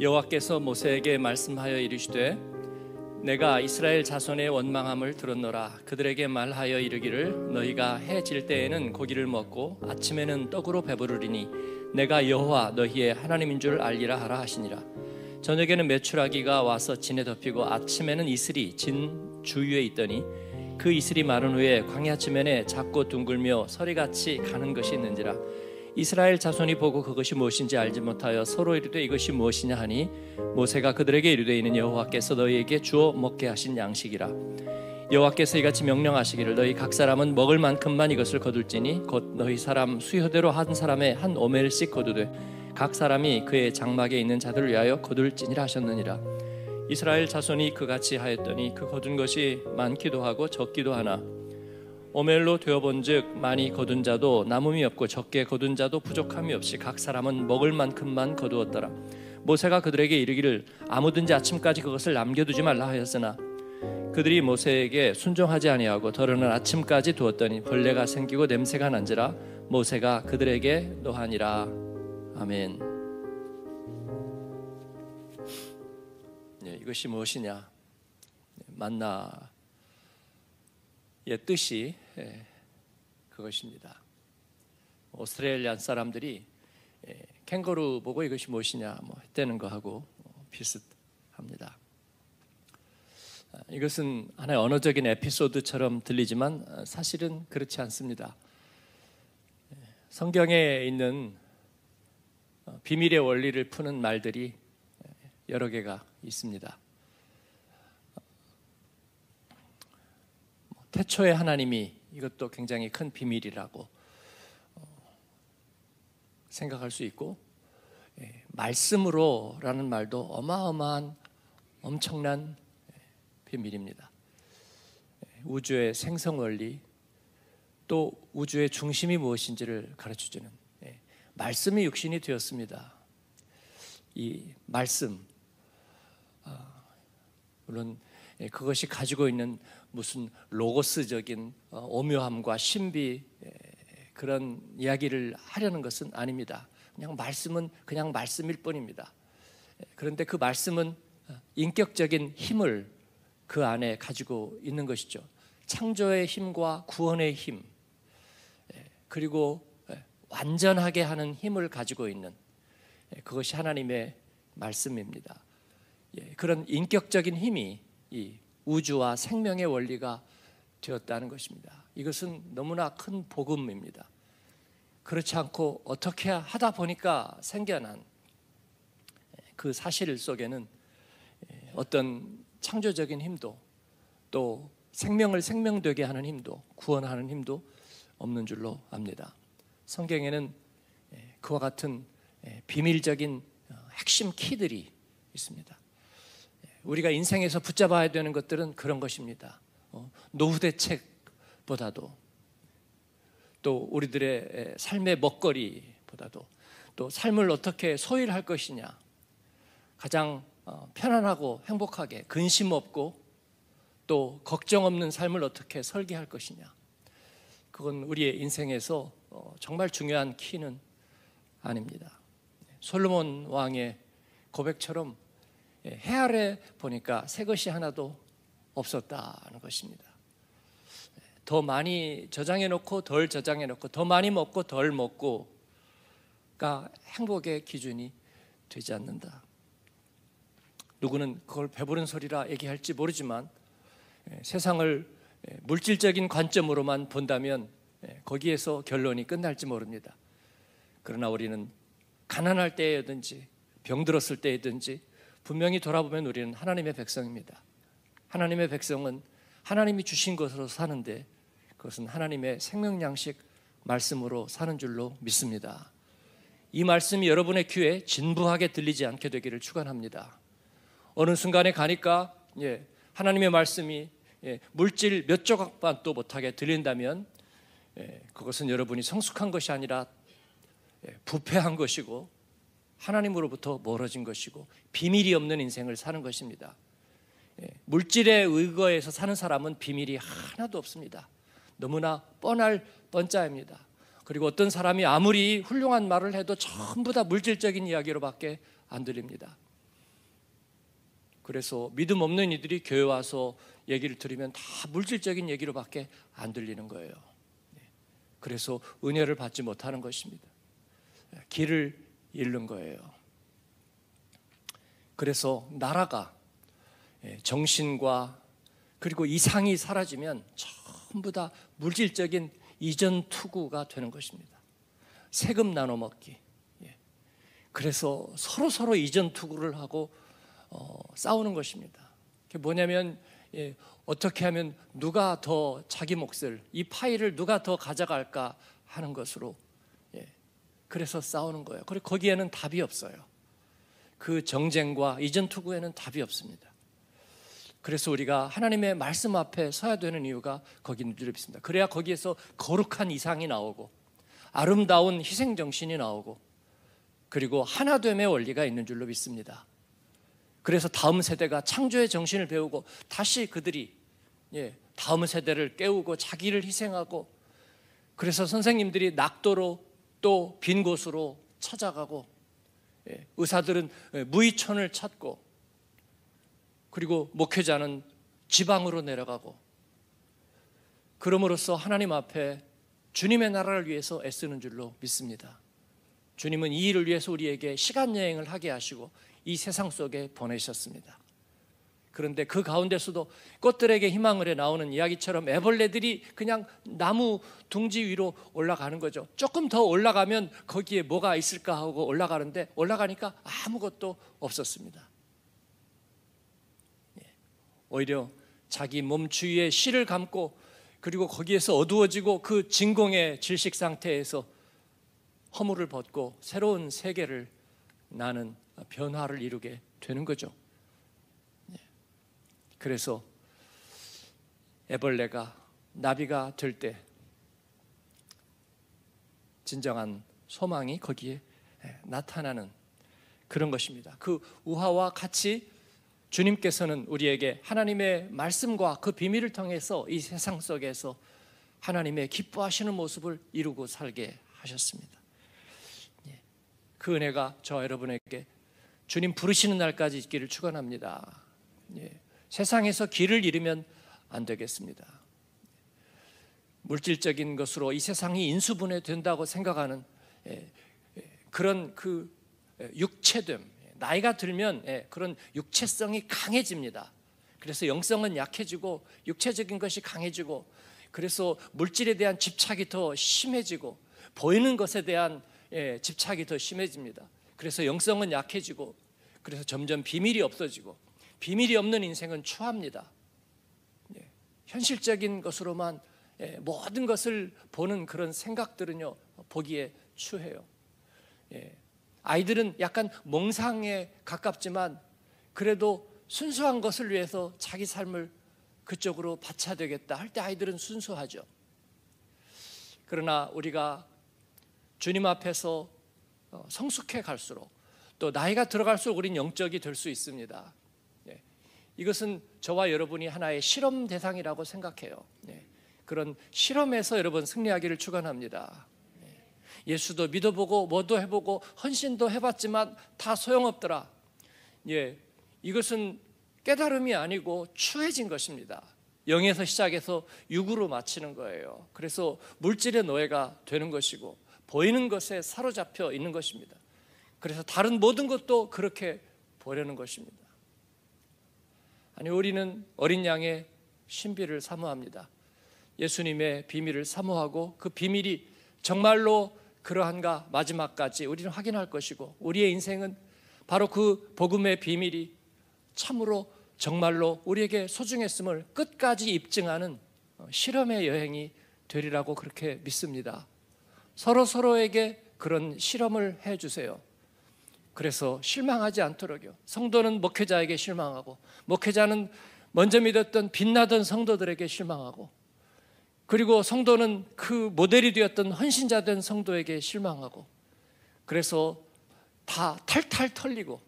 여호와께서 모세에게 말씀하여 이르시되 내가 이스라엘 자손의 원망함을 들었노라 그들에게 말하여 이르기를 너희가 해 질 때에는 고기를 먹고 아침에는 떡으로 배부르리니 내가 여호와 너희의 하나님인 줄 알리라 하라 하시니라 저녁에는 메추라기가 와서 진에 덮이고 아침에는 이슬이 진 주위에 있더니 그 이슬이 마른 후에 광야 지면에 작고 둥글며 서리같이 가는 것이 있는지라 이스라엘 자손이 보고 그것이 무엇인지 알지 못하여 서로 이르되 이것이 무엇이냐 하니 모세가 그들에게 이르되 이는 여호와께서 너희에게 주어 먹게 하신 양식이라 여호와께서 이같이 명령하시기를 너희 각 사람은 먹을 만큼만 이것을 거둘지니 곧 너희 사람 수효대로 한 사람의 한 오멜씩 거두되 각 사람이 그의 장막에 있는 자들을 위하여 거둘지니라 하셨느니라 이스라엘 자손이 그같이 하였더니 그 거둔 것이 많기도 하고 적기도 하나 오멜로 되어본즉 많이 거둔 자도 남음이 없고 적게 거둔 자도 부족함이 없이 각 사람은 먹을 만큼만 거두었더라 모세가 그들에게 이르기를 아무든지 아침까지 그것을 남겨두지 말라 하였으나 그들이 모세에게 순종하지 아니하고 더러는 아침까지 두었더니 벌레가 생기고 냄새가 난지라 모세가 그들에게 노하니라 아멘. 네, 이것이 무엇이냐? 네, 만나의 뜻이 예, 그것입니다. 오스트레일리안 사람들이 예, 캥거루 보고 이것이 무엇이냐 뭐 했다는 거하고 비슷합니다. 아, 이것은 하나의 언어적인 에피소드처럼 들리지만 아, 사실은 그렇지 않습니다. 예, 성경에 있는 어, 비밀의 원리를 푸는 말들이 여러 개가 있습니다. 뭐 태초에 하나님이 이것도 굉장히 큰 비밀이라고 어, 생각할 수 있고 예, 말씀으로라는 말도 어마어마한 엄청난 예, 비밀입니다. 예, 우주의 생성 원리 또 우주의 중심이 무엇인지를 가르쳐 주는 말씀이 육신이 되었습니다. 이 말씀 아, 물론 그것이 가지고 있는 무슨 로고스적인 어, 오묘함과 신비 그런 이야기를 하려는 것은 아닙니다. 그냥 말씀은 그냥 말씀일 뿐입니다. 그런데 그 말씀은 어, 인격적인 힘을 그 안에 가지고 있는 것이죠. 창조의 힘과 구원의 힘, 그리고 완전하게 하는 힘을 가지고 있는 그것이 하나님의 말씀입니다. 예, 그런 인격적인 힘이 이 우주와 생명의 원리가 되었다는 것입니다. 이것은 너무나 큰 복음입니다. 그렇지 않고 어떻게 하다 보니까 생겨난 그 사실 속에는 예, 어떤 창조적인 힘도 또 생명을 생명되게 하는 힘도 구원하는 힘도 없는 줄로 압니다. 성경에는 예, 그와 같은 예, 비밀적인 어, 핵심 키들이 있습니다. 우리가 인생에서 붙잡아야 되는 것들은 그런 것입니다. 어, 노후 대책보다도 또 우리들의 삶의 먹거리보다도 또 삶을 어떻게 소일할 것이냐 가장 어, 편안하고 행복하게 근심 없고 또 걱정 없는 삶을 어떻게 설계할 것이냐 그건 우리의 인생에서 어, 정말 중요한 키는 아닙니다. 솔로몬 왕의 고백처럼 예, 해 아래 보니까 새 것이 하나도 없었다는 것입니다. 더 많이 저장해 놓고 덜 저장해 놓고 더 많이 먹고 덜 먹고가 행복의 기준이 되지 않는다. 누구는 그걸 배부른 소리라 얘기할지 모르지만 예, 세상을 예, 물질적인 관점으로만 본다면 거기에서 결론이 끝날지 모릅니다. 그러나 우리는 가난할 때든지 병들었을 때든지 분명히 돌아보면 우리는 하나님의 백성입니다. 하나님의 백성은 하나님이 주신 것으로 사는데 그것은 하나님의 생명 양식 말씀으로 사는 줄로 믿습니다. 이 말씀이 여러분의 귀에 진부하게 들리지 않게 되기를 축원합니다. 어느 순간에 가니까 예, 하나님의 말씀이 예, 물질 몇 조각만 또 못하게 들린다면 예, 그것은 여러분이 성숙한 것이 아니라 예, 부패한 것이고 하나님으로부터 멀어진 것이고 비밀이 없는 인생을 사는 것입니다. 예, 물질에 의거해서 사는 사람은 비밀이 하나도 없습니다. 너무나 뻔할 뻔짜입니다. 그리고 어떤 사람이 아무리 훌륭한 말을 해도 전부 다 물질적인 이야기로밖에 안 들립니다. 그래서 믿음 없는 이들이 교회 와서 얘기를 들으면 다 물질적인 얘기로밖에 안 들리는 거예요. 예, 그래서 은혜를 받지 못하는 것입니다. 예, 길을 잃는 거예요. 그래서 나라가 예, 정신과 그리고 이상이 사라지면 전부 다 물질적인 이전 투구가 되는 것입니다. 세금 나눠 먹기. 예. 그래서 서로 서로 이전 투구를 하고 어, 싸우는 것입니다. 그게 뭐냐면 예, 어떻게 하면 누가 더 자기 몫을 이 파일을 누가 더 가져갈까 하는 것으로 그래서 싸우는 거예요. 그리고 거기에는 답이 없어요. 그 정쟁과 이전 투구에는 답이 없습니다. 그래서 우리가 하나님의 말씀 앞에 서야 되는 이유가 거기 늘 있습니다. 그래야 거기에서 거룩한 이상이 나오고 아름다운 희생 정신이 나오고 그리고 하나됨의 원리가 있는 줄로 믿습니다. 그래서 다음 세대가 창조의 정신을 배우고 다시 그들이 예, 다음 세대를 깨우고 자기를 희생하고 그래서 선생님들이 낙도로 또빈 곳으로 찾아가고 예, 의사들은 예, 무의천을 찾고 그리고 목회자는 지방으로 내려가고 그럼으로써 하나님 앞에 주님의 나라를 위해서 애쓰는 줄로 믿습니다. 주님은 이 일을 위해서 우리에게 시간 여행을 하게 하시고 이 세상 속에 보내셨습니다. 그런데 그 가운데서도 꽃들에게 희망을 해 나오는 이야기처럼 애벌레들이 그냥 나무 둥지 위로 올라가는 거죠. 조금 더 올라가면 거기에 뭐가 있을까 하고 올라가는데 올라가니까 아무것도 없었습니다. 예. 오히려 자기 몸 주위에 실을 감고 그리고 거기에서 어두워지고 그 진공의 질식 상태에서 허물을 벗고 새로운 세계를 나는 변화를 이루게 되는 거죠. 그래서 애벌레가 나비가 될 때 진정한 소망이 거기에 예, 나타나는 그런 것입니다. 그 우화와 같이 주님께서는 우리에게 하나님의 말씀과 그 비밀을 통해서 이 세상 속에서 하나님의 기뻐하시는 모습을 이루고 살게 하셨습니다. 예, 그 은혜가 저 여러분에게 주님 부르시는 날까지 있기를 축원합니다. 예. 세상에서 길을 잃으면 안 되겠습니다. 물질적인 것으로 이 세상이 인수분해 된다고 생각하는 예, 예, 그런 그 예, 육체됨, 나이가 들면 그런 육체성이 강해집니다. 그래서 영성은 약해지고 육체적인 것이 강해지고 그래서 물질에 대한 집착이 더 심해지고 보이는 것에 대한 집착이 더 심해집니다. 그래서 영성은 약해지고 그래서 점점 비밀이 없어지고 비밀이 없는 인생은 추합니다. 예, 현실적인 것으로만 예, 모든 것을 보는 그런 생각들은요 보기에 추해요. 예, 아이들은 약간 몽상에 가깝지만 그래도 순수한 것을 위해서 자기 삶을 그쪽으로 바쳐되겠다 할 때 아이들은 순수하죠. 그러나 우리가 주님 앞에서 어, 성숙해 갈수록 또 나이가 들어갈수록 우린 영적이 될 수 있습니다. 이것은 저와 여러분이 하나의 실험 대상이라고 생각해요. 네. 그런 실험에서 여러분 승리하기를 축원합니다. 네. 예수도 믿어보고 뭐도 해보고 헌신도 해봤지만 다 소용없더라. 예, 이것은 깨달음이 아니고 추해진 것입니다. 영에서 시작해서 육으로 마치는 거예요. 그래서 물질의 노예가 되는 것이고 보이는 것에 사로잡혀 있는 것입니다. 그래서 다른 모든 것도 그렇게 보려는 것입니다. 아니 우리는 어린 양의 신비를 사모합니다. 예수님의 비밀을 사모하고 그 비밀이 정말로 그러한가 마지막까지 우리는 확인할 것이고 우리의 인생은 바로 그 복음의 비밀이 참으로 정말로 우리에게 소중했음을 끝까지 입증하는 어, 실험의 여행이 되리라고 그렇게 믿습니다. 서로 서로에게 그런 실험을 해 주세요. 그래서 실망하지 않도록요. 성도는 목회자에게 실망하고 목회자는 먼저 믿었던 빛나던 성도들에게 실망하고 그리고 성도는 그 모델이 되었던 헌신자 된 성도에게 실망하고 그래서 다 탈탈 털리고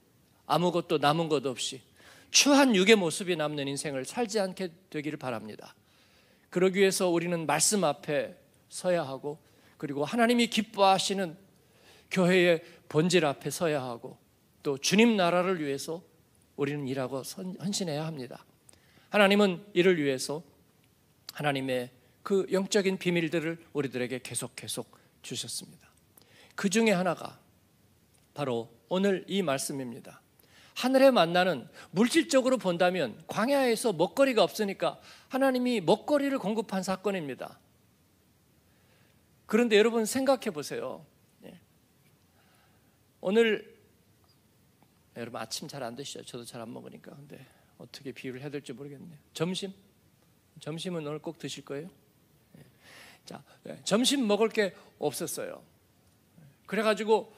아무것도 남은 것 없이 추한 육의 모습이 남는 인생을 살지 않게 되기를 바랍니다. 그러기 위해서 우리는 말씀 앞에 서야 하고 그리고 하나님이 기뻐하시는 교회의 본질 앞에 서야 하고 또 주님 나라를 위해서 우리는 일하고 헌신해야 합니다. 하나님은 이를 위해서 하나님의 그 영적인 비밀들을 우리들에게 계속 계속 주셨습니다. 그 중에 하나가 바로 오늘 이 말씀입니다. 하늘의 만나는 물질적으로 본다면 광야에서 먹거리가 없으니까 하나님이 먹거리를 공급한 사건입니다. 그런데 여러분 생각해 보세요. 오늘 네, 여러분 아침 잘 안 드시죠? 저도 잘 안 먹으니까 근데 어떻게 비유를 해야 될지 모르겠네요. 점심 점심은 오늘 꼭 드실 거예요. 네. 자 네, 점심 먹을 게 없었어요. 그래가지고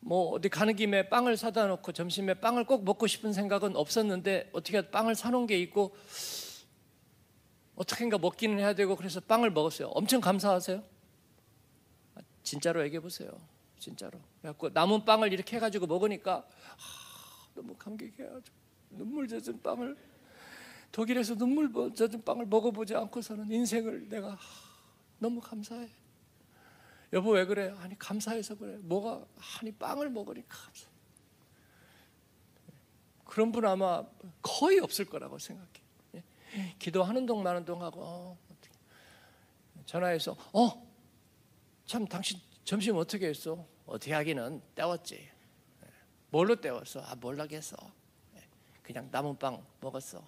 뭐 어디 가는 김에 빵을 사다 놓고 점심에 빵을 꼭 먹고 싶은 생각은 없었는데 어떻게 빵을 사놓은 게 있고 어떻게인가 먹기는 해야 되고 그래서 빵을 먹었어요. 엄청 감사하세요. 아, 진짜로 얘기해 보세요. 진짜로. 그래갖고 남은 빵을 이렇게 해가지고 먹으니까 아, 너무 감격해가지고 눈물 젖은 빵을 독일에서 눈물 젖은 빵을 먹어보지 않고서는 인생을 내가 아, 너무 감사해. 여보 왜 그래? 아니 감사해서 그래. 뭐가 아니 빵을 먹으니까 감사. 그런 분 아마 거의 없을 거라고 생각해. 예? 기도하는 동 마는 동 하고 어, 전화해서 어참 당신 점심 어떻게 했어? 어떻게 하기는 때웠지. 예. 뭘로 때웠어? 아, 몰라겠어. 예. 그냥 남은 빵 먹었어.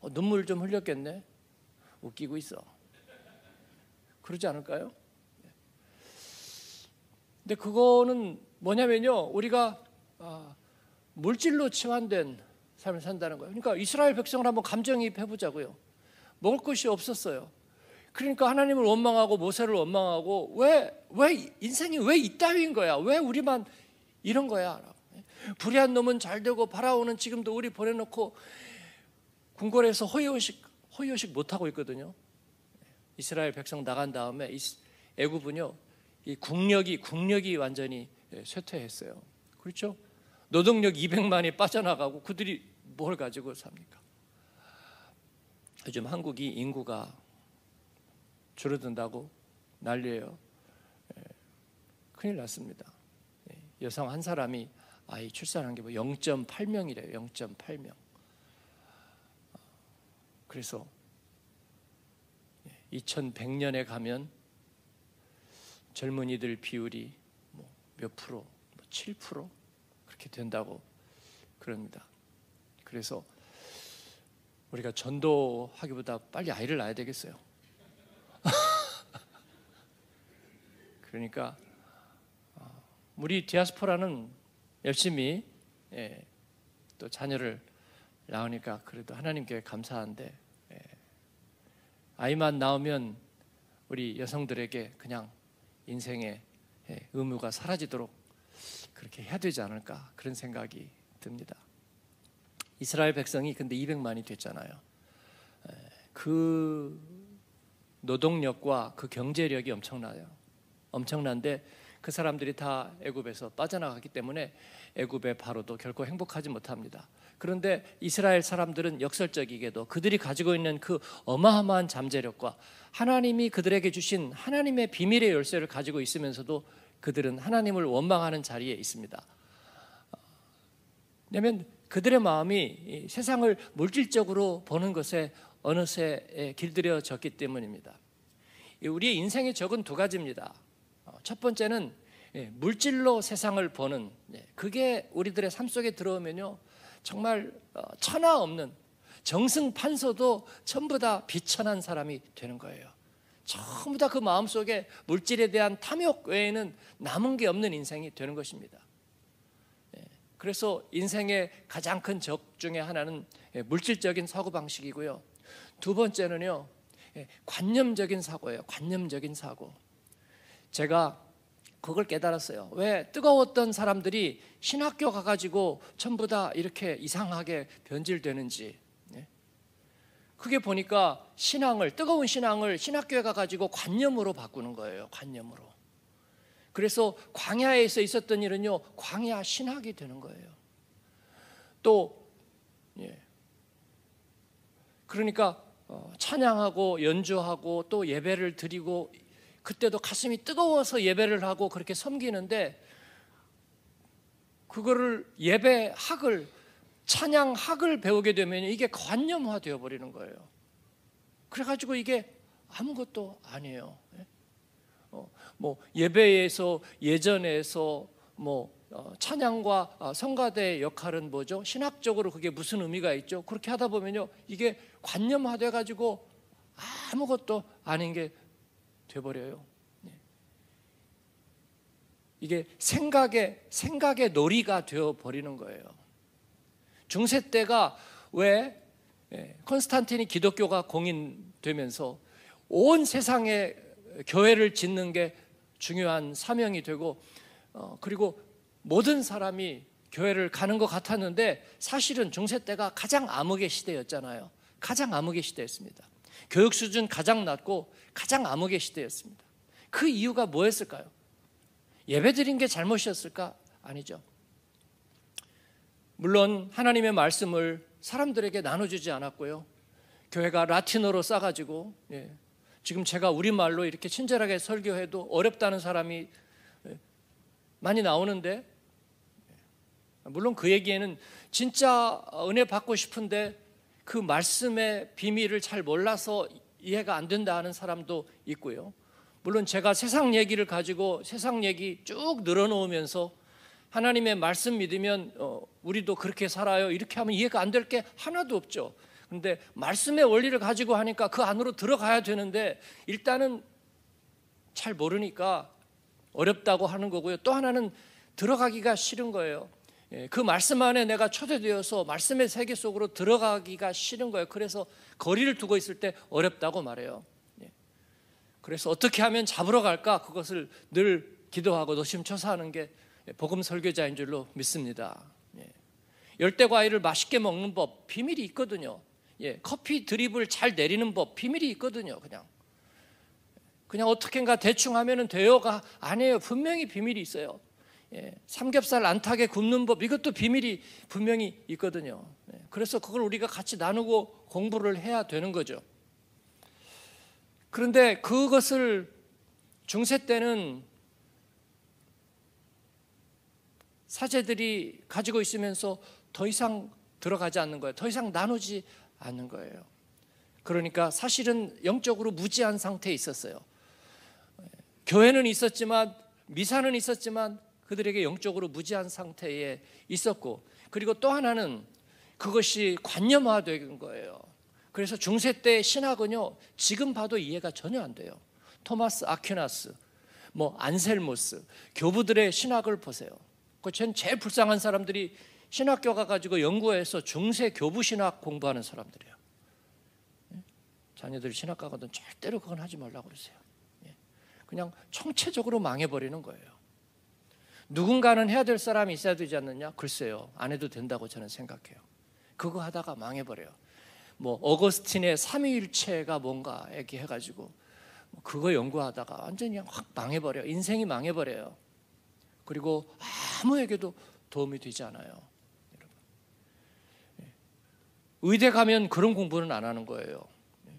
어, 눈물 좀 흘렸겠네. 웃기고 있어. 그러지 않을까요? 예. 근데 그거는 뭐냐면요. 우리가 아, 물질로 치환된 삶을 산다는 거예요. 그러니까 이스라엘 백성을 한번 감정이입해 보자고요. 먹을 것이 없었어요. 그러니까 하나님을 원망하고 모세를 원망하고 왜, 왜 인생이 왜 이따위인 거야? 왜 우리만 이런 거야? 불의한 놈은 잘 되고 바라오는 지금도 우리 보내놓고 궁궐에서 허위호식, 허위식 못하고 있거든요. 이스라엘 백성 나간 다음에 애굽은요, 이 국력이, 국력이 완전히 예, 쇠퇴했어요. 그렇죠? 노동력 200만이 빠져나가고 그들이 뭘 가지고 삽니까? 요즘 한국이 인구가 줄어든다고 난리예요. 예, 큰일 났습니다. 예, 여성 한 사람이 아이 출산한 게뭐 0.8명이래요. 0.8명. 그래서 2100년에 예, 가면 젊은이들 비율이 뭐 몇 프로, 뭐7% 그렇게 된다고 그럽니다. 그래서 우리가 전도하기보다 빨리 아이를 낳아야 되겠어요. 그러니까 어, 우리 디아스포라는 열심히 예, 또 자녀를 낳으니까 그래도 하나님께 감사한데 예, 아이만 낳으면 우리 여성들에게 그냥 인생의 예, 의무가 사라지도록 그렇게 해야 되지 않을까 그런 생각이 듭니다. 이스라엘 백성이 근데 200만이 됐잖아요. 예, 그 노동력과 그 경제력이 엄청나요. 엄청난데 그 사람들이 다 애굽에서 빠져나갔기 때문에 애굽의 바로도 결코 행복하지 못합니다. 그런데 이스라엘 사람들은 역설적이게도 그들이 가지고 있는 그 어마어마한 잠재력과 하나님이 그들에게 주신 하나님의 비밀의 열쇠를 가지고 있으면서도 그들은 하나님을 원망하는 자리에 있습니다. 왜냐하면 그들의 마음이 세상을 물질적으로 보는 것에 어느새 길들여졌기 때문입니다. 우리의 인생의 적은 두 가지입니다. 첫 번째는 예, 물질로 세상을 보는 예, 그게 우리들의 삶 속에 들어오면요 정말 어, 천하 없는 정승판서도 전부 다 비천한 사람이 되는 거예요. 전부 다 그 마음 속에 물질에 대한 탐욕 외에는 남은 게 없는 인생이 되는 것입니다. 예, 그래서 인생의 가장 큰 적 중에 하나는 물질적인 사고 방식이고요. 두 번째는요 관념적인 사고예요. 관념적인 사고. 제가 그걸 깨달았어요. 왜 뜨거웠던 사람들이 신학교 가가지고 전부 다 이렇게 이상하게 변질되는지. 네. 그게 보니까 신앙을 뜨거운 신앙을 신학교에 가가지고 관념으로 바꾸는 거예요. 관념으로. 그래서 광야에서 있었던 일은요 광야 신학이 되는 거예요. 또 예. 그러니까 어, 찬양하고 연주하고 또 예배를 드리고 그때도 가슴이 뜨거워서 예배를 하고 그렇게 섬기는데 그거를 예배학을 찬양학을 배우게 되면 이게 관념화 되어 버리는 거예요. 그래가지고 이게 아무것도 아니에요. 예? 어, 뭐 예배에서 예전에서 뭐 어, 찬양과 어, 성가대의 역할은 뭐죠? 신학적으로 그게 무슨 의미가 있죠? 그렇게 하다 보면요, 이게 관념화돼 가지고 아무것도 아닌 게 돼버려요. 네. 이게 생각의 생각의 놀이가 되어 버리는 거예요. 중세 때가 왜 예, 콘스탄틴이 기독교가 공인되면서 온 세상에 교회를 짓는 게 중요한 사명이 되고 어, 그리고 모든 사람이 교회를 가는 것 같았는데 사실은 중세 때가 가장 암흑의 시대였잖아요. 가장 암흑의 시대였습니다. 교육 수준 가장 낮고 가장 암흑의 시대였습니다. 그 이유가 뭐였을까요? 예배 드린 게 잘못이었을까? 아니죠. 물론 하나님의 말씀을 사람들에게 나눠주지 않았고요. 교회가 라틴어로 싸가지고 예. 지금 제가 우리말로 이렇게 친절하게 설교해도 어렵다는 사람이 예, 많이 나오는데 예. 물론 그 얘기에는 진짜 은혜 받고 싶은데 그 말씀의 비밀을 잘 몰라서 이해가 안 된다 하는 사람도 있고요. 물론 제가 세상 얘기를 가지고 세상 얘기 쭉 늘어놓으면서 하나님의 말씀 믿으면 어, 우리도 그렇게 살아요. 이렇게 하면 이해가 안 될 게 하나도 없죠. 근데 말씀의 원리를 가지고 하니까 그 안으로 들어가야 되는데 일단은 잘 모르니까 어렵다고 하는 거고요. 또 하나는 들어가기가 싫은 거예요. 예, 그 말씀 안에 내가 초대되어서 말씀의 세계 속으로 들어가기가 싫은 거예요. 그래서 거리를 두고 있을 때 어렵다고 말해요. 예. 그래서 어떻게 하면 잡으러 갈까 그것을 늘 기도하고 노심초사하는 게 복음 설교자인 줄로 믿습니다. 예. 열대 과일을 맛있게 먹는 법 비밀이 있거든요. 커피 드립을 잘 내리는 법 비밀이 있거든요. 그냥 그냥 어떻게인가 대충 하면은 돼요가 아니에요. 분명히 비밀이 있어요. 예, 삼겹살 안타게 굽는 법 이것도 비밀이 분명히 있거든요. 예, 그래서 그걸 우리가 같이 나누고 공부를 해야 되는 거죠. 그런데 그것을 중세 때는 사제들이 가지고 있으면서 더 이상 들어가지 않는 거예요. 더 이상 나누지 않는 거예요. 그러니까 사실은 영적으로 무지한 상태에 있었어요. 예, 교회는 있었지만 미사는 있었지만 그들에게 영적으로 무지한 상태에 있었고 그리고 또 하나는 그것이 관념화된 거예요. 그래서 중세 때 신학은요 지금 봐도 이해가 전혀 안 돼요. 토마스 아퀴나스, 뭐 안셀모스 교부들의 신학을 보세요. 그전 제일 불쌍한 사람들이 신학교 가가지고 연구해서 중세 교부 신학 공부하는 사람들이에요. 자녀들이 신학 가거든 절대로 그건 하지 말라고 그러세요. 예. 그냥 총체적으로 망해버리는 거예요. 누군가는 해야 될 사람이 있어야 되지 않느냐? 글쎄요. 안 해도 된다고 저는 생각해요. 그거 하다가 망해버려요. 뭐 어거스틴의 삼위일체가 뭔가 이렇 해가지고 뭐 그거 연구하다가 완전히 확 망해버려. 인생이 망해버려요. 그리고 아무에게도 도움이 되지 않아요. 예. 의대 가면 그런 공부는 안 하는 거예요. 예.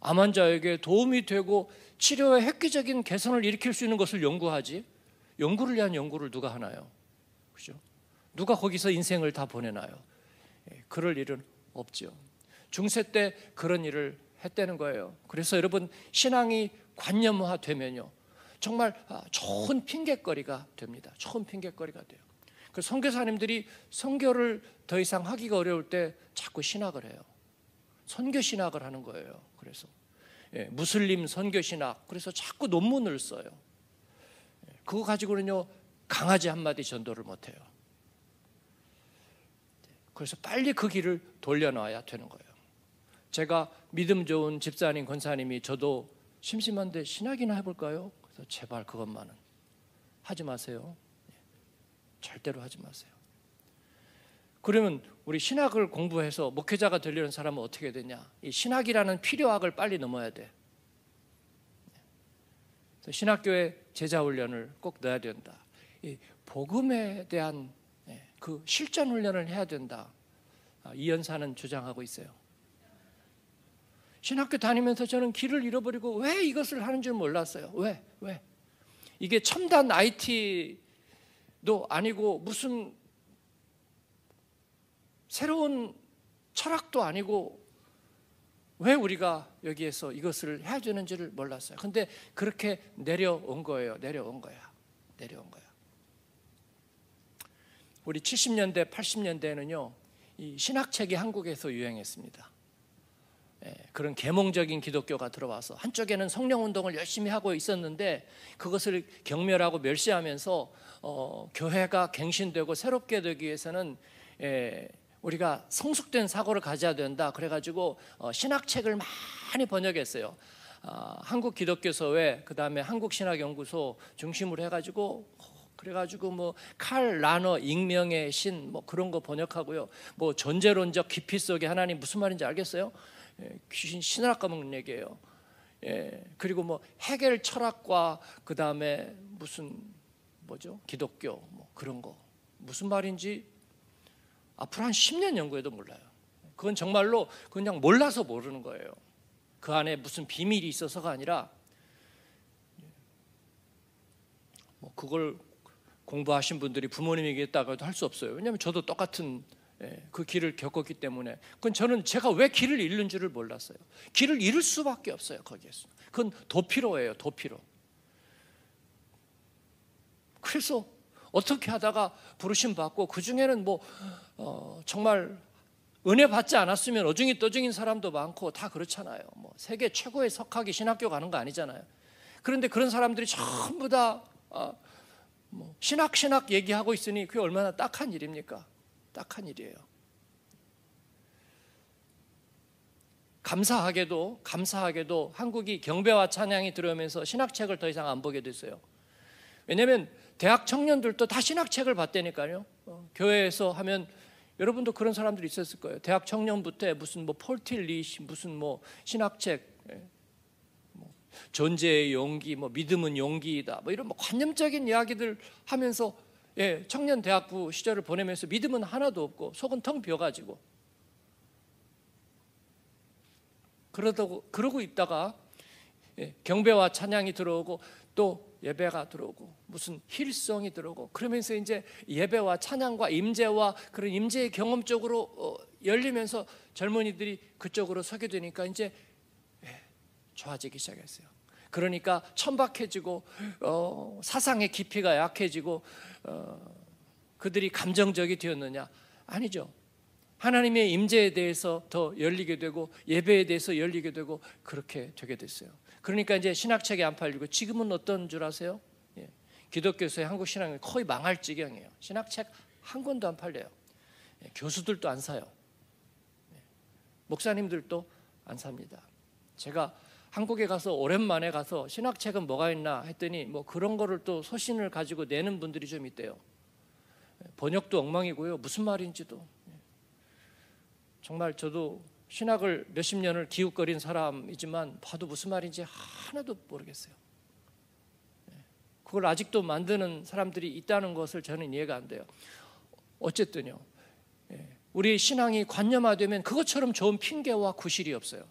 암환자에게 도움이 되고 치료의 획기적인 개선을 일으킬 수 있는 것을 연구하지. 연구를 위한 연구를 누가 하나요? 그죠? 누가 거기서 인생을 다 보내나요? 예, 그럴 일은 없죠. 중세 때 그런 일을 했다는 거예요. 그래서 여러분 신앙이 관념화되면요. 정말 아, 좋은 핑계거리가 됩니다. 좋은 핑계거리가 돼요. 그 선교사님들이 선교를 더 이상 하기가 어려울 때 자꾸 신학을 해요. 선교 신학을 하는 거예요. 그래서 예, 무슬림 선교 신학. 그래서 자꾸 논문을 써요. 그거 가지고는요 강아지 한 마디 전도를 못 해요. 그래서 빨리 그 길을 돌려놔야 되는 거예요. 제가 믿음 좋은 집사님, 권사님이 저도 심심한데 신학이나 해볼까요? 그래서 제발 그것만은 하지 마세요. 절대로 하지 마세요. 그러면 우리 신학을 공부해서 목회자가 되려는 사람은 어떻게 되냐? 이 신학이라는 필요학을 빨리 넘어야 돼. 신학교에 제자 훈련을 꼭 넣어야 된다. 복음에 대한 예, 그 실전 훈련을 해야 된다. 아, 이연사는 주장하고 있어요. 신학교 다니면서 저는 길을 잃어버리고 왜 이것을 하는 줄 몰랐어요. 왜? 왜? 이게 첨단 IT도 아니고 무슨 새로운 철학도 아니고 왜 우리가 여기에서 이것을 해야 되는지를 몰랐어요. 근데 그렇게 내려온 거예요. 내려온 거야. 내려온 거야. 우리 70년대, 80년대에는요, 이 신학책이 한국에서 유행했습니다. 예, 그런 계몽적인 기독교가 들어와서 한쪽에는 성령 운동을 열심히 하고 있었는데 그것을 경멸하고 멸시하면서 어, 교회가 갱신되고 새롭게 되기 위해서는 예, 우리가 성숙된 사고를 가져야 된다. 그래가지고 어, 신학책을 많이 번역했어요. 아, 한국 기독교서회, 그 다음에 한국신학연구소 중심으로 해가지고 그래가지고 뭐 칼 라너 익명의 신 뭐 그런 거 번역하고요. 뭐 전제론적 깊이 속에 하나님 무슨 말인지 알겠어요? 예, 귀신 신학 과목 얘기예요. 예, 그리고 뭐 해결 철학과 그 다음에 무슨 뭐죠 기독교 뭐 그런 거 무슨 말인지 앞으로 한 10년 연구해도 몰라요. 그건 정말로 그냥 몰라서 모르는 거예요. 그 안에 무슨 비밀이 있어서가 아니라 뭐 그걸 공부하신 분들이 부모님에게 따가도 할 수 없어요. 왜냐하면 저도 똑같은 예, 그 길을 겪었기 때문에 그건 저는 제가 왜 길을 잃는 줄을 몰랐어요. 길을 잃을 수밖에 없어요 거기에서. 그건 도피로예요 도피로. 그래서 어떻게 하다가 부르심 받고 그 중에는 뭐 어, 정말 은혜 받지 않았으면 어중이 떠중인 사람도 많고 다 그렇잖아요. 뭐 세계 최고의 석학이 신학교 가는 거 아니잖아요. 그런데 그런 사람들이 전부 다 어, 뭐 신학 신학 얘기하고 있으니 그게 얼마나 딱한 일입니까? 딱한 일이에요. 감사하게도 감사하게도 한국이 경배와 찬양이 들어오면서 신학책을 더 이상 안 보게 됐어요. 왜냐하면 대학 청년들도 다 신학책을 봤다니까요. 어, 교회에서 하면 여러분도 그런 사람들이 있었을 거예요. 대학 청년부터 무슨 뭐 폴틸리 무슨 뭐 신학책 예. 뭐 존재의 용기 뭐 믿음은 용기이다 뭐 이런 뭐 관념적인 이야기들 하면서 예, 청년 대학부 시절을 보내면서 믿음은 하나도 없고 속은 텅 비어 가지고 그러다고 그러고 있다가 예, 경배와 찬양이 들어오고 또 예배가 들어오고 무슨 힐성이 들어오고 그러면서 이제 예배와 찬양과 임재와 그런 임재의 경험 쪽으로 어, 열리면서 젊은이들이 그쪽으로 서게 되니까 이제 예, 좋아지기 시작했어요. 그러니까 천박해지고 어, 사상의 깊이가 약해지고 어, 그들이 감정적이 되었느냐? 아니죠. 하나님의 임재에 대해서 더 열리게 되고 예배에 대해서 열리게 되고 그렇게 되게 됐어요. 그러니까 이제 신학책이 안 팔리고 지금은 어떤 줄 아세요? 예. 기독교에서의 한국 신학은 거의 망할 지경이에요. 신학책 한 권도 안 팔려요. 예. 교수들도 안 사요. 예. 목사님들도 안 삽니다. 제가 한국에 가서 오랜만에 가서 신학책은 뭐가 있나 했더니 뭐 그런 거를 또 소신을 가지고 내는 분들이 좀 있대요. 예, 번역도 엉망이고요. 무슨 말인지도 예. 정말 저도 신학을 몇십 년을 기웃거린 사람이지만 봐도 무슨 말인지 하나도 모르겠어요. 예. 그걸 아직도 만드는 사람들이 있다는 것을 저는 이해가 안 돼요. 어쨌든요. 예. 우리 신앙이 관념화되면 그것처럼 좋은 핑계와 구실이 없어요.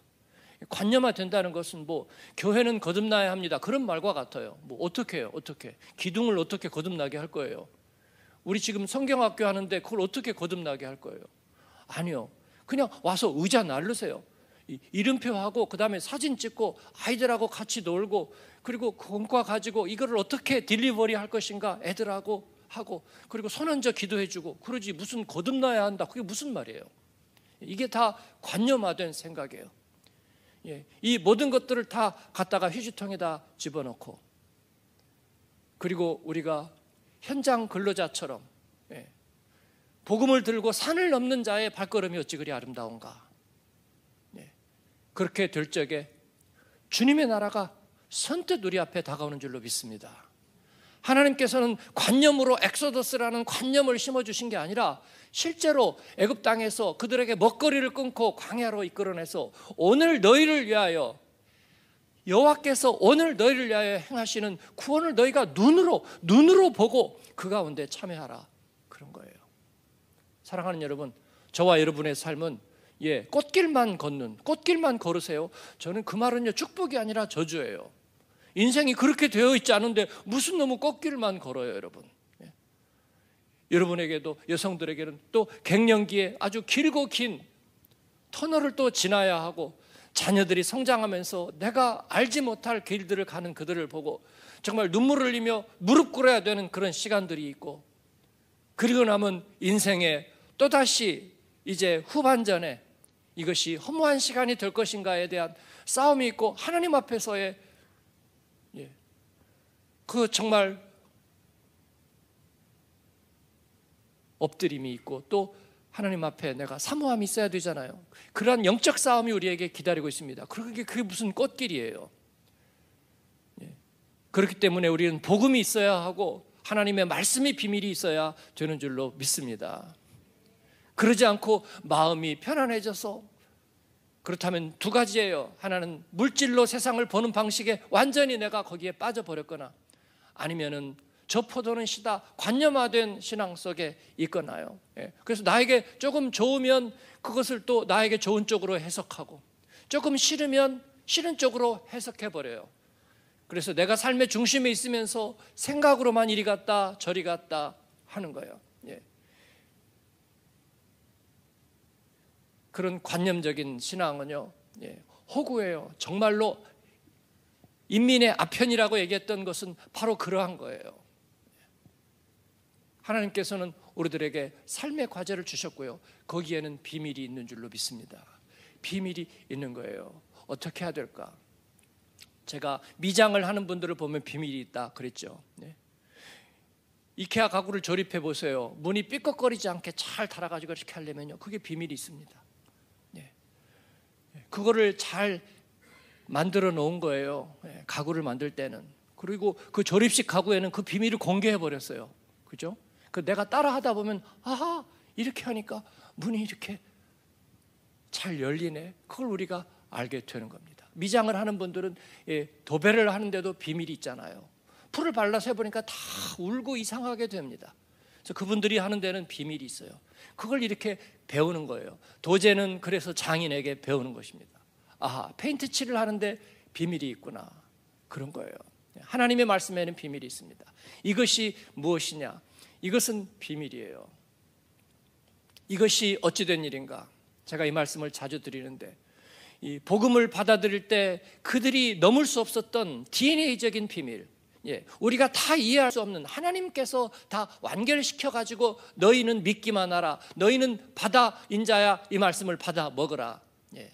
관념화 된다는 것은 뭐 교회는 거듭나야 합니다. 그런 말과 같아요. 뭐 어떻게 해요? 어떻게? 기둥을 어떻게 거듭나게 할 거예요? 우리 지금 성경학교 하는데 그걸 어떻게 거듭나게 할 거예요? 아니요. 그냥 와서 의자 날르세요. 이름표하고 그다음에 사진 찍고 아이들하고 같이 놀고 그리고 건과 가지고 이거를 어떻게 딜리버리 할 것인가 애들하고 하고 그리고 손 얹어 기도해 주고 그러지 무슨 거듭나야 한다. 그게 무슨 말이에요? 이게 다 관념화된 생각이에요. 예, 이 모든 것들을 다 갖다가 휴지통에다 집어넣고 그리고 우리가 현장 근로자처럼 복음을 들고 산을 넘는 자의 발걸음이 어찌 그리 아름다운가. 네. 그렇게 될 적에 주님의 나라가 선뜻 우리 앞에 다가오는 줄로 믿습니다. 하나님께서는 관념으로 엑소더스라는 관념을 심어주신 게 아니라 실제로 애굽 땅에서 그들에게 먹거리를 끊고 광야로 이끌어내서 오늘 너희를 위하여 여호와께서 오늘 너희를 위하여 행하시는 구원을 너희가 눈으로 눈으로 보고 그 가운데 참여하라. 사랑하는 여러분, 저와 여러분의 삶은 예, 꽃길만 걷는 꽃길만 걸으세요. 저는 그 말은요 축복이 아니라 저주예요. 인생이 그렇게 되어 있지 않은데 무슨 너무 꽃길만 걸어요, 여러분. 예. 여러분에게도 여성들에게는 또 갱년기에 아주 길고 긴 터널을 또 지나야 하고 자녀들이 성장하면서 내가 알지 못할 길들을 가는 그들을 보고 정말 눈물을 흘리며 무릎 꿇어야 되는 그런 시간들이 있고 그리고 남은 인생의 또다시 이제 후반전에 이것이 허무한 시간이 될 것인가에 대한 싸움이 있고 하나님 앞에서의 예, 그 정말 엎드림이 있고 또 하나님 앞에 내가 사모함이 있어야 되잖아요. 그러한 영적 싸움이 우리에게 기다리고 있습니다. 그게 그게 무슨 꽃길이에요. 예. 그렇기 때문에 우리는 복음이 있어야 하고 하나님의 말씀이 비밀이 있어야 되는 줄로 믿습니다. 그러지 않고 마음이 편안해져서 그렇다면 두 가지예요. 하나는 물질로 세상을 보는 방식에 완전히 내가 거기에 빠져버렸거나 아니면은 저 포도는 시다 관념화된 신앙 속에 있거나요. 예. 그래서 나에게 조금 좋으면 그것을 또 나에게 좋은 쪽으로 해석하고 조금 싫으면 싫은 쪽으로 해석해 버려요. 그래서 내가 삶의 중심에 있으면서 생각으로만 이리 갔다 저리 갔다 하는 거예요. 예. 그런 관념적인 신앙은요, 예, 호구예요. 정말로 인민의 아편이라고 얘기했던 것은 바로 그러한 거예요. 하나님께서는 우리들에게 삶의 과제를 주셨고요. 거기에는 비밀이 있는 줄로 믿습니다. 비밀이 있는 거예요. 어떻게 해야 될까? 제가 미장을 하는 분들을 보면 비밀이 있다 그랬죠. 네. 이케아 가구를 조립해 보세요. 문이 삐걱거리지 않게 잘 달아가지고 이렇게 하려면요. 그게 비밀이 있습니다. 그거를 잘 만들어 놓은 거예요. 예, 가구를 만들 때는. 그리고 그 조립식 가구에는 그 비밀을 공개해 버렸어요. 그죠? 그 내가 따라 하다 보면 아하 이렇게 하니까 문이 이렇게 잘 열리네. 그걸 우리가 알게 되는 겁니다. 미장을 하는 분들은 예, 도배를 하는데도 비밀이 있잖아요. 풀을 발라서 해보니까 다 울고 이상하게 됩니다. 그래서 그분들이 하는 데는 비밀이 있어요. 그걸 이렇게 배우는 거예요. 도제는 그래서 장인에게 배우는 것입니다. 아, 페인트 칠을 하는데 비밀이 있구나. 그런 거예요. 하나님의 말씀에는 비밀이 있습니다. 이것이 무엇이냐? 이것은 비밀이에요. 이것이 어찌된 일인가? 제가 이 말씀을 자주 드리는데 이 복음을 받아들일 때 그들이 넘을 수 없었던 DNA적인 비밀, 예, 우리가 다 이해할 수 없는 하나님께서 다 완결시켜 가지고 너희는 믿기만 하라. 너희는 받아 인자야 이 말씀을 받아 먹어라 예,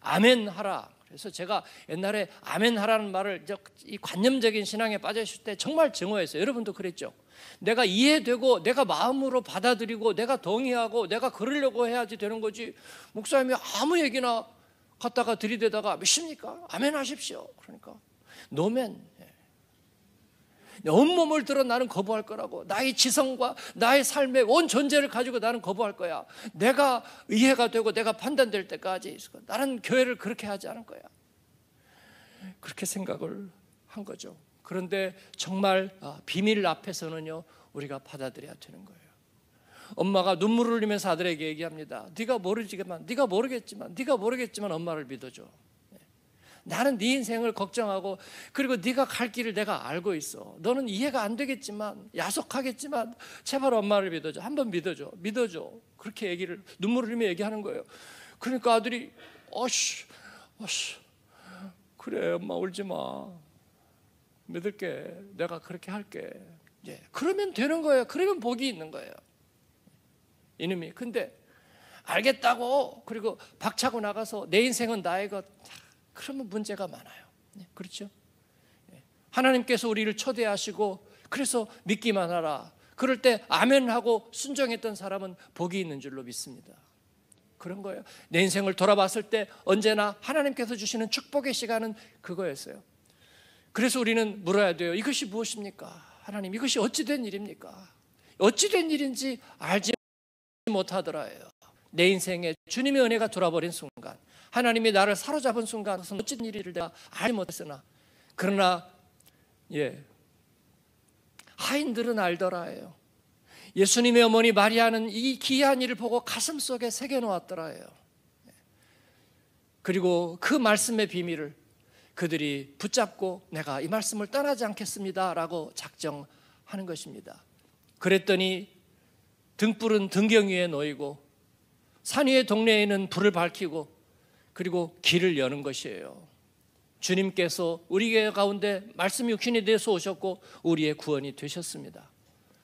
아멘 하라. 그래서 제가 옛날에 아멘 하라는 말을 이 관념적인 신앙에 빠져 있을 때 정말 증오했어요. 여러분도 그랬죠. 내가 이해되고 내가 마음으로 받아들이고 내가 동의하고 내가 그러려고 해야지 되는 거지. 목사님이 아무 얘기나 갖다가 들이대다가 믿십니까 아멘 하십시오. 그러니까 노멘 온몸을 들어 나는 거부할 거라고. 나의 지성과 나의 삶의 온 존재를 가지고 나는 거부할 거야. 내가 이해가 되고 내가 판단될 때까지. 나는 교회를 그렇게 하지 않을 거야. 그렇게 생각을 한 거죠. 그런데 정말 아, 비밀 앞에서는요, 우리가 받아들여야 되는 거예요. 엄마가 눈물을 흘리면서 아들에게 얘기합니다. 네가 모르지만, 네가 모르겠지만, 네가 모르겠지만 엄마를 믿어줘. 나는 네 인생을 걱정하고 그리고 네가 갈 길을 내가 알고 있어. 너는 이해가 안 되겠지만 야속하겠지만 제발 엄마를 믿어줘. 한 번 믿어줘. 믿어줘. 그렇게 얘기를 눈물 흘리며 얘기하는 거예요. 그러니까 아들이 어씨 어씨 그래 엄마 울지 마. 믿을게. 내가 그렇게 할게. 예. 그러면 되는 거예요. 그러면 복이 있는 거예요. 이놈이 근데 알겠다고 그리고 박차고 나가서 내 인생은 나의 것 그러면 문제가 많아요. 네, 그렇죠? 예. 하나님께서 우리를 초대하시고 그래서 믿기만 하라. 그럴 때 아멘하고 순종했던 사람은 복이 있는 줄로 믿습니다. 그런 거예요. 내 인생을 돌아봤을 때 언제나 하나님께서 주시는 축복의 시간은 그거였어요. 그래서 우리는 물어야 돼요. 이것이 무엇입니까? 하나님, 이것이 어찌된 일입니까? 어찌된 일인지 알지 못하더라요. 내 인생에 주님의 은혜가 돌아버린 순간, 하나님이 나를 사로잡은 순간 어찌된 일을 내가 알지 못했으나 그러나 예 하인들은 알더라예요. 예수님의 어머니 마리아는 이 기이한 일을 보고 가슴 속에 새겨 놓았더라예요. 그리고 그 말씀의 비밀을 그들이 붙잡고 내가 이 말씀을 떠나지 않겠습니다라고 작정하는 것입니다. 그랬더니 등불은 등경 위에 놓이고 산 위의 동네에는 불을 밝히고 그리고 길을 여는 것이에요. 주님께서 우리 가운데 말씀 육신이 되어서 오셨고 우리의 구원이 되셨습니다.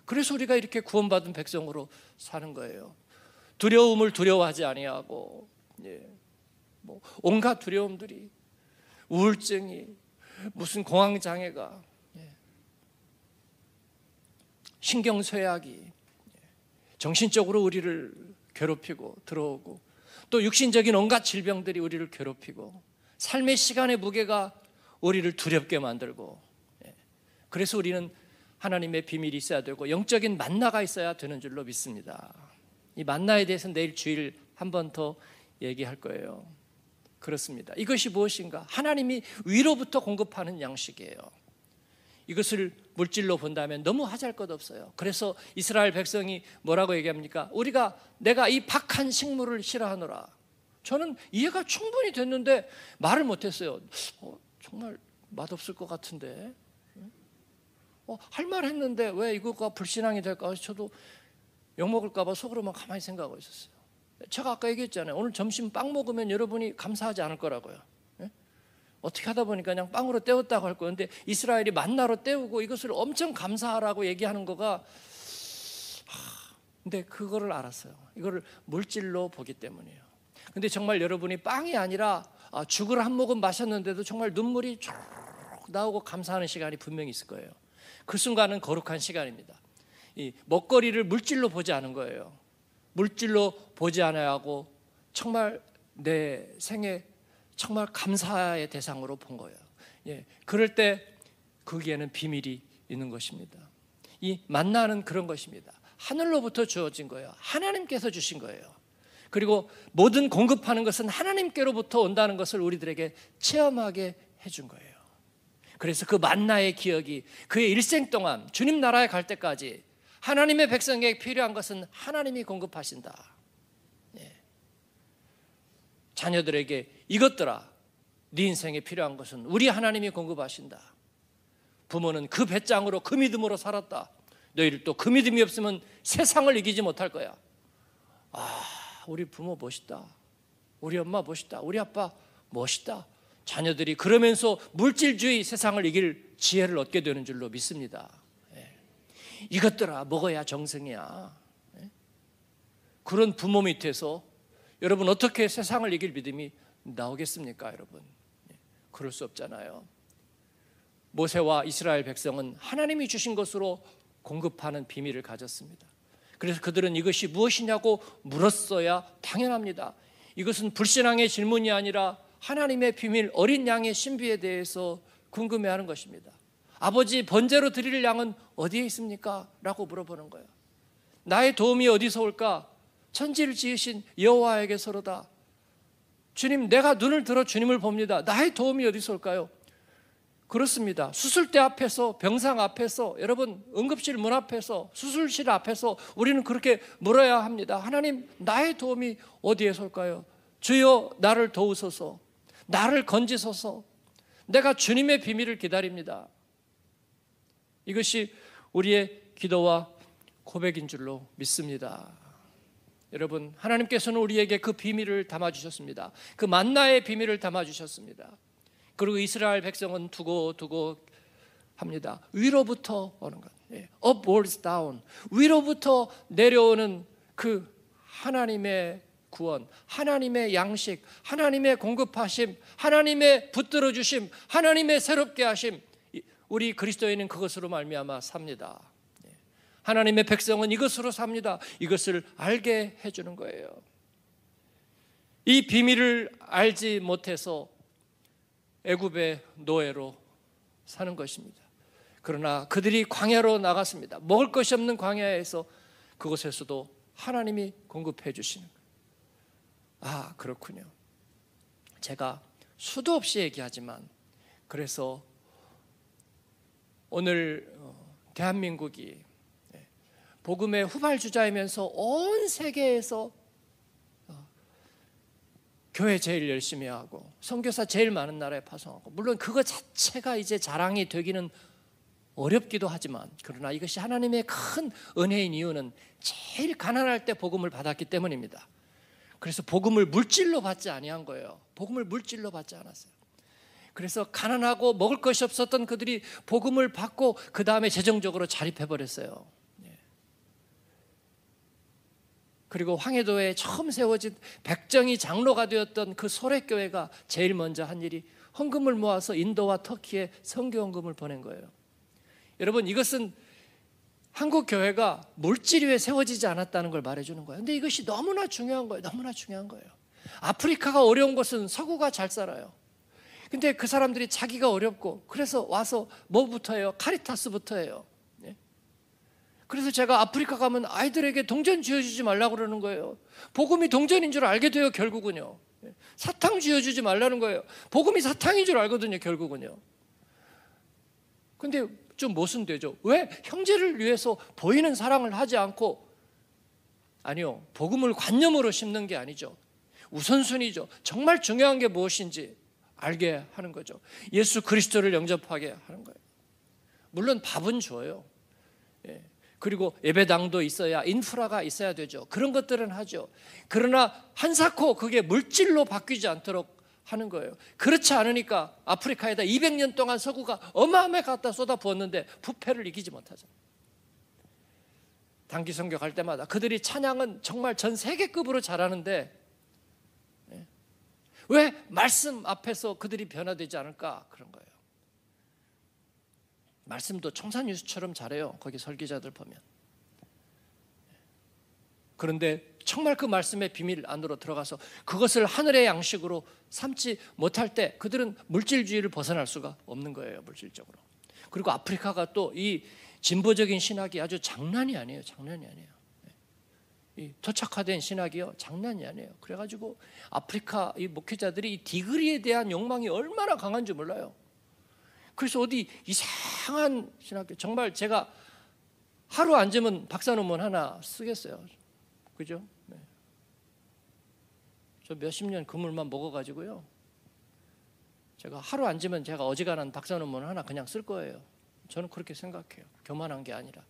그래서 우리가 이렇게 구원받은 백성으로 사는 거예요. 두려움을 두려워하지 아니하고 예. 뭐 온갖 두려움들이 우울증이 무슨 공황 장애가 예. 신경 쇠약이 예, 정신적으로 우리를 괴롭히고 들어오고 또 육신적인 온갖 질병들이 우리를 괴롭히고 삶의 시간의 무게가 우리를 두렵게 만들고 예. 그래서 우리는 하나님의 비밀이 있어야 되고 영적인 만나가 있어야 되는 줄로 믿습니다. 이 만나에 대해서 내일 주일 한 번 더 얘기할 거예요. 그렇습니다. 이것이 무엇인가? 하나님이 위로부터 공급하는 양식이에요. 이것을 물질로 본다면 너무 하잘 것 없어요. 그래서 이스라엘 백성이 뭐라고 얘기합니까? 우리가 내가 이 박한 식물을 싫어하노라. 저는 이해가 충분히 됐는데 말을 못했어요. 어, 정말 맛없을 것 같은데. 어, 할말 했는데 왜 이거가 불신앙이 될까? 저도 욕먹을까봐 속으로만 가만히 생각하고 있었어요. 제가 아까 얘기했잖아요. 오늘 점심 빵 먹으면 여러분이 감사하지 않을 거라고요. 어떻게 하다 보니까 그냥 빵으로 때웠다고 할 건데 이스라엘이 만나로 때우고 이것을 엄청 감사하라고 얘기하는 거가 하, 근데 그거를 알았어요. 이거를 물질로 보기 때문이에요. 근데 정말 여러분이 빵이 아니라 아, 죽을 한 모금 마셨는데도 정말 눈물이 쭉 나오고 감사하는 시간이 분명히 있을 거예요. 그 순간은 거룩한 시간입니다. 이 먹거리를 물질로 보지 않은 거예요. 물질로 보지 않아야 하고 정말 내 생에 정말 감사의 대상으로 본 거예요. 예, 그럴 때 거기에는 비밀이 있는 것입니다. 이 만나는 그런 것입니다. 하늘로부터 주어진 거예요. 하나님께서 주신 거예요. 그리고 모든 공급하는 것은 하나님께로부터 온다는 것을 우리들에게 체험하게 해준 거예요. 그래서 그 만나의 기억이 그의 일생 동안 주님 나라에 갈 때까지 하나님의 백성에게 필요한 것은 하나님이 공급하신다. 자녀들에게 이것들아 네 인생에 필요한 것은 우리 하나님이 공급하신다. 부모는 그 배짱으로 그 믿음으로 살았다. 너희를 또그 믿음이 없으면 세상을 이기지 못할 거야. 아, 우리 부모 멋있다. 우리 엄마 멋있다. 우리 아빠 멋있다. 자녀들이 그러면서 물질주의 세상을 이길 지혜를 얻게 되는 줄로 믿습니다. 예. 이것들아 먹어야 정성이야. 예? 그런 부모 밑에서 여러분 어떻게 세상을 이길 믿음이 나오겠습니까, 여러분? 예, 그럴 수 없잖아요. 모세와 이스라엘 백성은 하나님이 주신 것으로 공급하는 비밀을 가졌습니다. 그래서 그들은 이것이 무엇이냐고 물었어야 당연합니다. 이것은 불신앙의 질문이 아니라 하나님의 비밀 어린 양의 신비에 대해서 궁금해하는 것입니다. 아버지 번제로 드릴 양은 어디에 있습니까? 라고 물어보는 거예요. 나의 도움이 어디서 올까? 천지를 지으신 여호와에게 서로다. 주님, 내가 눈을 들어 주님을 봅니다. 나의 도움이 어디서 올까요? 그렇습니다. 수술대 앞에서, 병상 앞에서, 여러분, 응급실 문 앞에서, 수술실 앞에서 우리는 그렇게 물어야 합니다. 하나님, 나의 도움이 어디에서 올까요? 주여, 나를 도우소서, 나를 건지소서, 내가 주님의 비밀을 기다립니다. 이것이 우리의 기도와 고백인 줄로 믿습니다. 여러분 하나님께서는 우리에게 그 비밀을 담아 주셨습니다. 그 만나의 비밀을 담아 주셨습니다. 그리고 이스라엘 백성은 두고 두고 합니다. 위로부터 오는 것. 예. Upwards down. 위로부터 내려오는 그 하나님의 구원, 하나님의 양식, 하나님의 공급하심, 하나님의 붙들어 주심, 하나님의 새롭게 하심. 우리 그리스도인은 그것으로 말미암아 삽니다. 하나님의 백성은 이것으로 삽니다. 이것을 알게 해주는 거예요. 이 비밀을 알지 못해서 애굽의 노예로 사는 것입니다. 그러나 그들이 광야로 나갔습니다. 먹을 것이 없는 광야에서 그곳에서도 하나님이 공급해 주시는 거예요. 아, 그렇군요. 제가 수도 없이 얘기하지만 그래서 오늘 어, 대한민국이 복음의 후발주자이면서 온 세계에서 어, 교회 제일 열심히 하고 선교사 제일 많은 나라에 파송하고 물론 그거 자체가 이제 자랑이 되기는 어렵기도 하지만 그러나 이것이 하나님의 큰 은혜인 이유는 제일 가난할 때 복음을 받았기 때문입니다. 그래서 복음을 물질로 받지 아니한 거예요. 복음을 물질로 받지 않았어요. 그래서 가난하고 먹을 것이 없었던 그들이 복음을 받고 그 다음에 재정적으로 자립해 버렸어요. 그리고 황해도에 처음 세워진 백정이 장로가 되었던 그 소래교회가 제일 먼저 한 일이 헌금을 모아서 인도와 터키에 선교 헌금을 보낸 거예요. 여러분 이것은 한국 교회가 물질 위에 세워지지 않았다는 걸 말해주는 거예요. 그런데 이것이 너무나 중요한 거예요. 너무나 중요한 거예요. 아프리카가 어려운 것은 서구가 잘 살아요. 근데 그 사람들이 자기가 어렵고 그래서 와서 뭐부터 해요? 카리타스부터 해요. 그래서 제가 아프리카 가면 아이들에게 동전 쥐어주지 말라고 그러는 거예요. 복음이 동전인 줄 알게 돼요, 결국은요. 예. 사탕 쥐어주지 말라는 거예요. 복음이 사탕인 줄 알거든요, 결국은요. 근데 좀 모순되죠. 왜 형제를 위해서 보이는 사랑을 하지 않고, 아니요, 복음을 관념으로 심는 게 아니죠. 우선순위죠. 정말 중요한 게 무엇인지 알게 하는 거죠. 예수 그리스도를 영접하게 하는 거예요. 물론 밥은 줘요. 그리고 예배당도 있어야 인프라가 있어야 되죠. 그런 것들은 하죠. 그러나 한사코 그게 물질로 바뀌지 않도록 하는 거예요. 그렇지 않으니까 아프리카에다 200년 동안 서구가 어마어마하게 갖다 쏟아부었는데 부패를 이기지 못하죠. 단기 성격할 때마다 그들이 찬양은 정말 전 세계급으로 잘하는데 예? 왜 말씀 앞에서 그들이 변화되지 않을까 그런 거예요. 말씀도 청산유수처럼 잘해요. 거기 설계자들 보면. 그런데 정말 그 말씀의 비밀 안으로 들어가서 그것을 하늘의 양식으로 삼지 못할 때 그들은 물질주의를 벗어날 수가 없는 거예요, 물질적으로. 그리고 아프리카가 또 이 진보적인 신학이 아주 장난이 아니에요, 장난이 아니에요. 이 토착화된 신학이요, 장난이 아니에요. 그래가지고 아프리카 이 목회자들이 이 디그리에 대한 욕망이 얼마나 강한지 몰라요. 그래서 어디 이상한 신학교 정말 제가 하루 앉으면 박사 논문 하나 쓰겠어요. 그죠? 네. 저 몇십 년 그물만 먹어가지고요. 제가 하루 앉으면 제가 어지간한 박사 논문 하나 그냥 쓸 거예요. 저는 그렇게 생각해요. 교만한 게 아니라.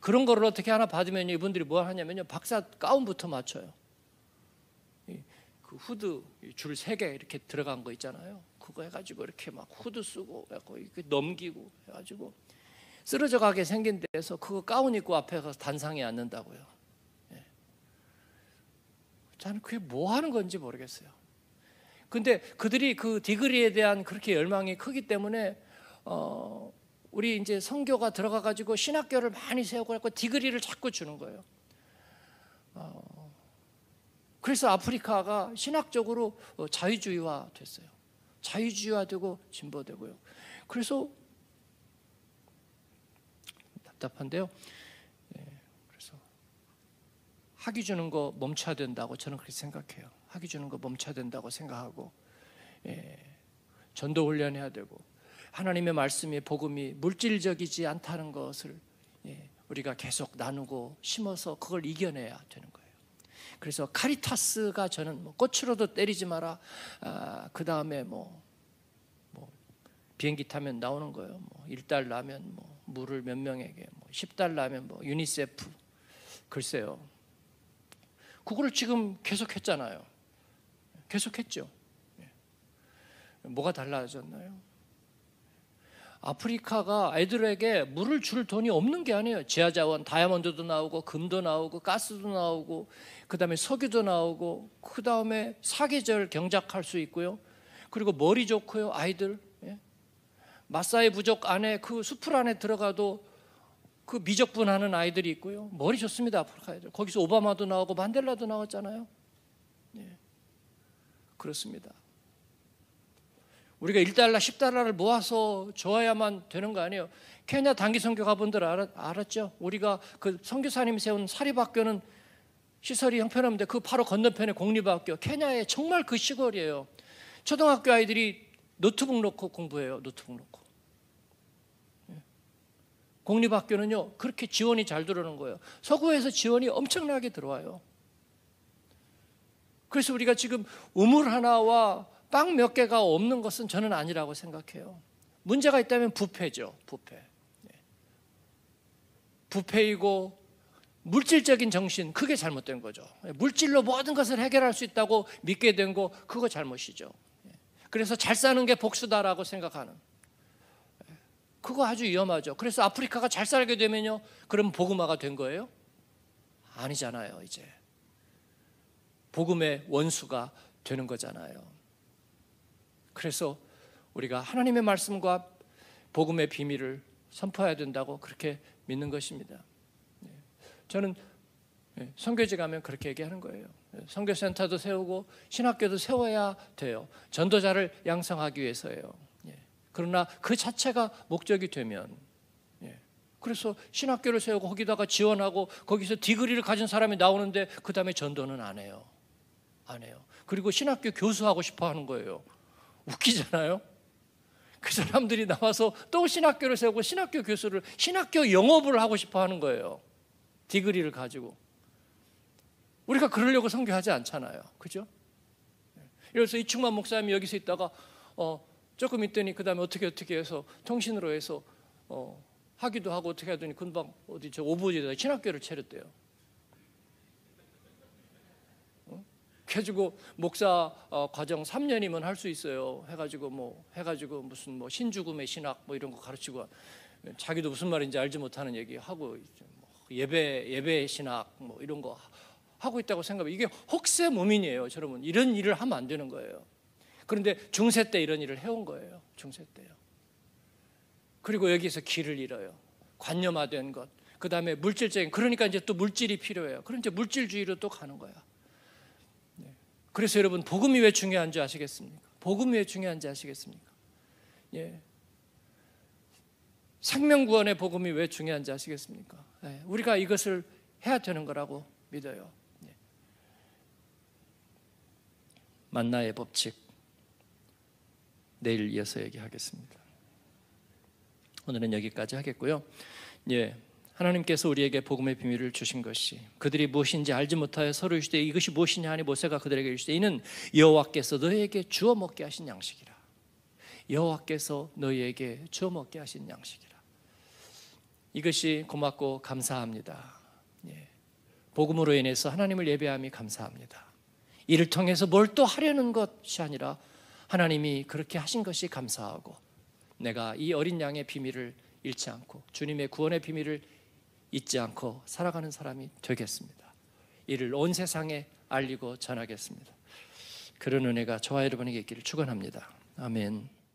그런 거를 어떻게 하나 받으면 이분들이 뭐 하냐면요. 박사 가운부터 맞춰요. 그 후드 줄 세 개 이렇게 들어간 거 있잖아요. 그거 해가지고 이렇게 막 후드 쓰고 이렇게 넘기고 해가지고 쓰러져 가게 생긴 데서 그거 가운 입고 앞에 가서 단상에 앉는다고요. 예. 저는 그게 뭐 하는 건지 모르겠어요. 근데 그들이 그 디그리에 대한 그렇게 열망이 크기 때문에 어 우리 이제 성교가 들어가 가지고 신학교를 많이 세우고 했고 디그리를 자꾸 주는 거예요. 어 그래서 아프리카가 신학적으로 어, 자유주의화 됐어요. 자유주의화되고 진보되고요. 그래서 답답한데요. 예, 그래서 학위 주는 거 멈춰야 된다고 저는 그렇게 생각해요. 학위 주는 거 멈춰야 된다고 생각하고 예, 전도 훈련해야 되고 하나님의 말씀이 복음이 물질적이지 않다는 것을 예, 우리가 계속 나누고 심어서 그걸 이겨내야 되는 거예요. 그래서 카리타스가 저는 뭐 꽃으로도 때리지 마라. 아, 그 다음에 뭐, 뭐, 비행기 타면 나오는 거예요. 뭐 1달러 면뭐 물을 몇 명에게, 뭐 10달러 면뭐 유니세프. 글쎄요. 그거 지금 계속 했잖아요. 계속 했죠. 예. 뭐가 달라졌나요? 아프리카가 애들에게 물을 줄 돈이 없는 게 아니에요. 지하자원, 다이아몬드도 나오고, 금도 나오고, 가스도 나오고, 그 다음에 석유도 나오고, 그 다음에 사계절 경작할 수 있고요. 그리고 머리 좋고요, 아이들. 예? 마사이 부족 안에 그 수풀 안에 들어가도 그 미적분하는 아이들이 있고요. 머리 좋습니다, 아프리카 애들. 거기서 오바마도 나오고, 만델라도 나왔잖아요. 예. 그렇습니다. 우리가 1달러, 10달러를 모아서 줘야만 되는 거 아니에요. 케냐 단기 선교 가본들 알았, 죠 우리가 그 선교사님이 세운 사립학교는 시설이 형편없는데 그 바로 건너편에 공립학교 케냐의 정말 그 시골이에요. 초등학교 아이들이 노트북 놓고 공부해요. 노트북 놓고. 예. 공립학교는요 그렇게 지원이 잘 들어오는 거예요. 서구에서 지원이 엄청나게 들어와요. 그래서 우리가 지금 우물 하나와 빵몇 개가 없는 것은 저는 아니라고 생각해요. 문제가 있다면 부패죠, 부패. 예. 부패이고 물질적인 정신, 그게 잘못된 거죠. 예, 물질로 모든 것을 해결할 수 있다고 믿게 된 거, 그거 잘못이죠. 예. 그래서 잘 사는 게 복수다라고 생각하는. 그거 아주 위험하죠. 그래서 아프리카가 잘 살게 되면요. 그럼 복음화가 된 거예요? 아니잖아요, 이제. 복음의 원수가 되는 거잖아요. 그래서 우리가 하나님의 말씀과 복음의 비밀을 선포해야 된다고 그렇게 믿는 것입니다. 네. 저는 선교지 네, 가면 그렇게 얘기하는 거예요. 선교센터도 네, 세우고 신학교도 세워야 돼요. 전도자를 양성하기 위해서예요. 그러나 그 자체가 목적이 되면 그래서 신학교를 세우고 거기다가 지원하고 거기서 디그리를 가진 사람이 나오는데 그 다음에 전도는 안 해요. 안 해요. 그리고 신학교 교수하고 싶어 하는 거예요. 웃기잖아요. 그 사람들이 나와서 또 신학교를 세우고 신학교 교수를 신학교 영업을 하고 싶어 하는 거예요. 디그리를 가지고. 우리가 그러려고 선교하지 않잖아요. 그죠? 그래서 이충만 목사님이 여기서 있다가 어, 조금 있더니 그다음에 어떻게 어떻게 해서 통신으로 해서 어, 하기도 하고 어떻게 하더니 금방 어디 저 오부지에다 신학교를 차렸대요. 해주고 목사 어, 과정 3년이면 할 수 있어요. 해가지고 뭐 해가지고 무슨 뭐 신주금의 신학 뭐 이런 거 가르치고 자기도 무슨 말인지 알지 못하는 얘기 하고 뭐 예배 예배 신학 뭐 이런 거 하고 있다고 생각해 이게 혹세 무민이에요, 여러분. 이런 일을 하면 안 되는 거예요. 그런데 중세 때 이런 일을 해온 거예요. 중세 때요. 그리고 여기서 길을 잃어요. 관념화된 것. 그 다음에 물질적인, 그러니까 이제 또 물질이 필요해요. 그럼 이제 물질주의로 또 가는 거야. 그래서 여러분 복음이 왜 중요한지 아시겠습니까? 복음이 왜 중요한지 아시겠습니까? 예. 생명 구원의 복음이 왜 중요한지 아시겠습니까? 예. 우리가 이것을 해야 되는 거라고 믿어요. 예. 만나의 법칙 내일 이어서 얘기하겠습니다. 오늘은 여기까지 하겠고요. 예. 하나님께서 우리에게 복음의 비밀을 주신 것이 그들이 무엇인지 알지 못하여 서로 이르되 이것이 무엇이냐 하니 모세가 그들에게 이시되 이는 여호와께서 너희에게 주어 먹게 하신 양식이라 여호와께서 너희에게 주어 먹게 하신 양식이라 이것이 고맙고 감사합니다 예. 복음으로 인해서 하나님을 예배함이 감사합니다 이를 통해서 뭘 또 하려는 것이 아니라 하나님이 그렇게 하신 것이 감사하고 내가 이 어린 양의 비밀을 잃지 않고 주님의 구원의 비밀을 잊지 않고 살아가는 사람이 되겠습니다. 이를 온 세상에 알리고 전하겠습니다. 그런 은혜가 저와 여러분에게 있기를 축원합니다. 아멘.